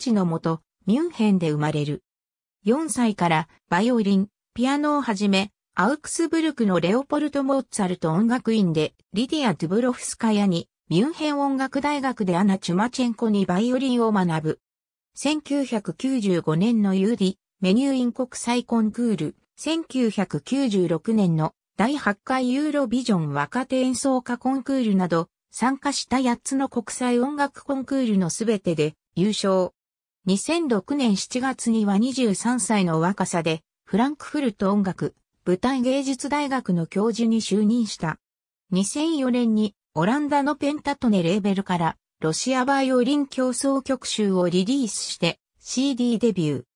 父のもと、ミュンヘンで生まれる。4歳からバイオリン、ピアノをはじめ、アウクスブルクのレオポルト・モーツァルト音楽院でリディア・ドゥブロフスカヤに、ミュンヘン音楽大学でアナ・チュマチェンコにバイオリンを学ぶ。1995年のユーディ、メニューイン国際コンクール、1996年の第8回ユーロビジョン若手演奏家コンクールなど、参加した8つの国際音楽コンクールのすべてで優勝。2006年7月には23歳の若さで、フランクフルト音楽、舞台芸術大学の教授に就任した。2004年に、オランダのペンタトネレーベルから、ロシアバイオリン競争曲集をリリースして、CD デビュー。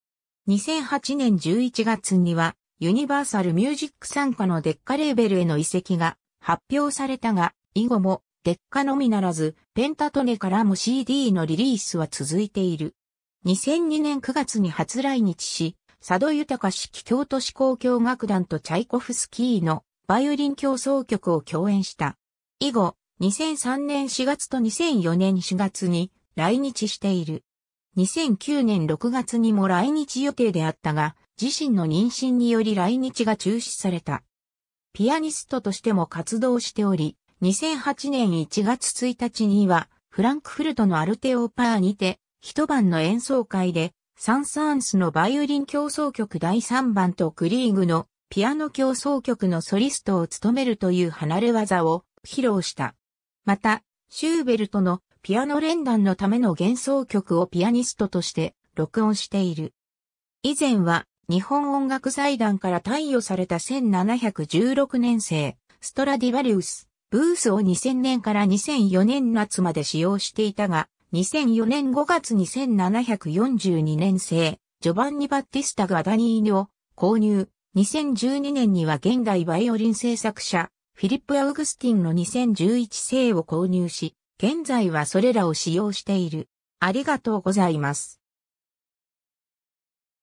2008年11月には、ユニバーサルミュージック参加のデッカレーベルへの移籍が発表されたが、以後もデッカのみならず、ペンタトネからも CD のリリースは続いている。2002年9月に初来日し、佐渡豊式京都市交響楽団とチャイコフスキーのバイオリン競争曲を共演した。以後、2003年4月と2004年4月に来日している。2009年6月にも来日予定であったが、自身の妊娠により来日が中止された。ピアニストとしても活動しており、2008年1月1日には、フランクフルトのアルテオパーにて、一晩の演奏会で、サン・サーンスのバイオリン競争曲第3番とクリーグのピアノ競争曲のソリストを務めるという離れ技を披露した。また、シューベルトのピアノ連弾のための幻想曲をピアニストとして録音している。以前は日本音楽財団から貸与された1716年生、ストラディバリウス、ブースを2000年から2004年夏まで使用していたが、2004年5月2 7 4 2年生、ジョバンニ・バッティスタ・ガダニーニョ、購入。2012年には現代バイオリン製作者、フィリップ・アウグスティンの2011世を購入し、現在はそれらを使用している。ありがとうございます。